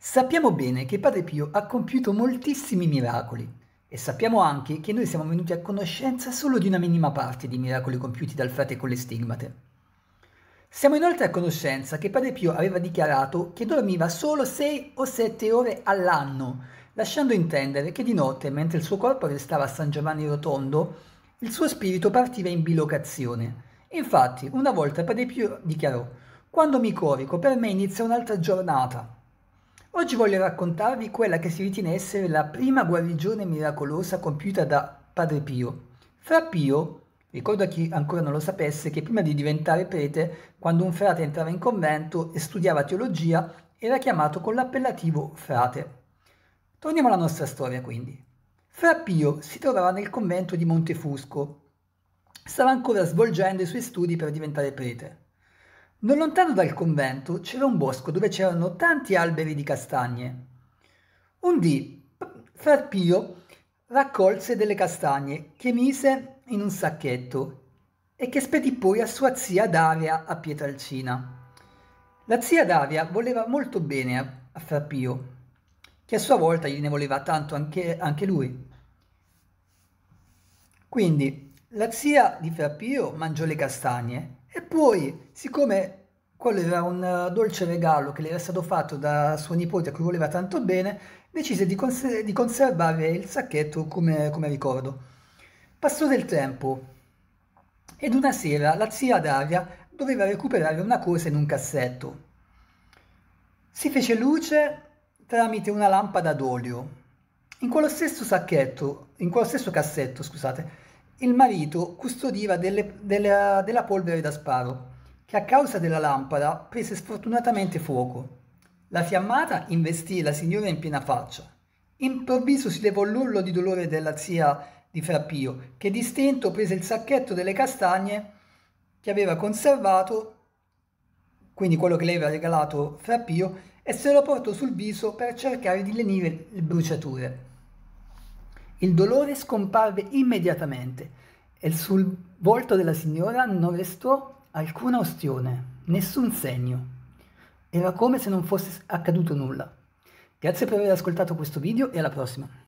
Sappiamo bene che Padre Pio ha compiuto moltissimi miracoli e sappiamo anche che noi siamo venuti a conoscenza solo di una minima parte dei miracoli compiuti dal frate con le stigmate. Siamo inoltre a conoscenza che Padre Pio aveva dichiarato che dormiva solo 6 o 7 ore all'anno, lasciando intendere che di notte, mentre il suo corpo restava a San Giovanni Rotondo, il suo spirito partiva in bilocazione. Infatti, una volta Padre Pio dichiarò: Quando mi corico, per me inizia un'altra giornata. Oggi voglio raccontarvi quella che si ritiene essere la prima guarigione miracolosa compiuta da Padre Pio. Fra Pio, ricordo a chi ancora non lo sapesse che prima di diventare prete, quando un frate entrava in convento e studiava teologia, era chiamato con l'appellativo frate. Torniamo alla nostra storia quindi. Fra Pio si trovava nel convento di Montefusco. Stava ancora svolgendo i suoi studi per diventare prete. Non lontano dal convento c'era un bosco dove c'erano tanti alberi di castagne. Un dì Far Pio raccolse delle castagne che mise in un sacchetto e che spedì poi a sua zia Daria a Pietralcina. La zia Daria voleva molto bene a, a Pio, che a sua volta gliene voleva tanto anche, anche lui. Quindi la zia di Far Pio mangiò le castagne e poi, siccome quello era un eh, dolce regalo che le era stato fatto da suo nipote a cui voleva tanto bene, decise di, cons- di conservare il sacchetto come, come ricordo. Passò del tempo ed una sera la zia Daria doveva recuperare una cosa in un cassetto. Si fece luce tramite una lampada d'olio. In quello stesso sacchetto, in quello stesso cassetto, scusate, il marito custodiva delle, della, della polvere da sparo, che a causa della lampada prese sfortunatamente fuoco. La fiammata investì la signora in piena faccia. Improvviso si levò l'urlo di dolore della zia di Frappio, che di stento prese il sacchetto delle castagne che aveva conservato, quindi quello che lei aveva regalato Frappio, e se lo portò sul viso per cercare di lenire le bruciature. Il dolore scomparve immediatamente e sul volto della signora non restò alcuna ostione, nessun segno. Era come se non fosse accaduto nulla. Grazie per aver ascoltato questo video e alla prossima.